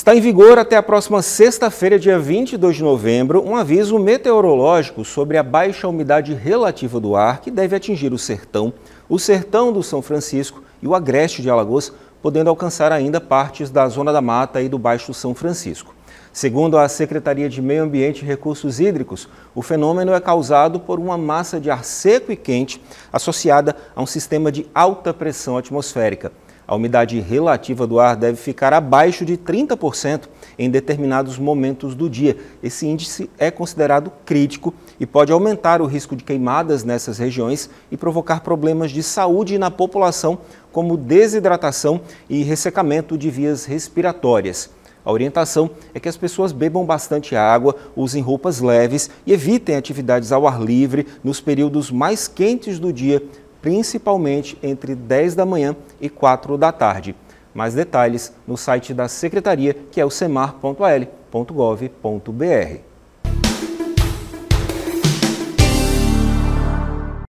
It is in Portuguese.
Está em vigor até a próxima sexta-feira, dia 22 de novembro, um aviso meteorológico sobre a baixa umidade relativa do ar que deve atingir o sertão, o sertão do São Francisco e o agreste de Alagoas, podendo alcançar ainda partes da Zona da Mata e do Baixo São Francisco. Segundo a Secretaria de Meio Ambiente e Recursos Hídricos, o fenômeno é causado por uma massa de ar seco e quente associada a um sistema de alta pressão atmosférica a umidade relativa do ar deve ficar abaixo de 30% em determinados momentos do dia. Esse índice é considerado crítico e pode aumentar o risco de queimadas nessas regiões e provocar problemas de saúde na população, como desidratação e ressecamento de vias respiratórias. A orientação é que as pessoas bebam bastante água, usem roupas leves e evitem atividades ao ar livre nos períodos mais quentes do dia principalmente entre 10 da manhã e 4 da tarde. Mais detalhes no site da Secretaria, que é o semar.al.gov.br.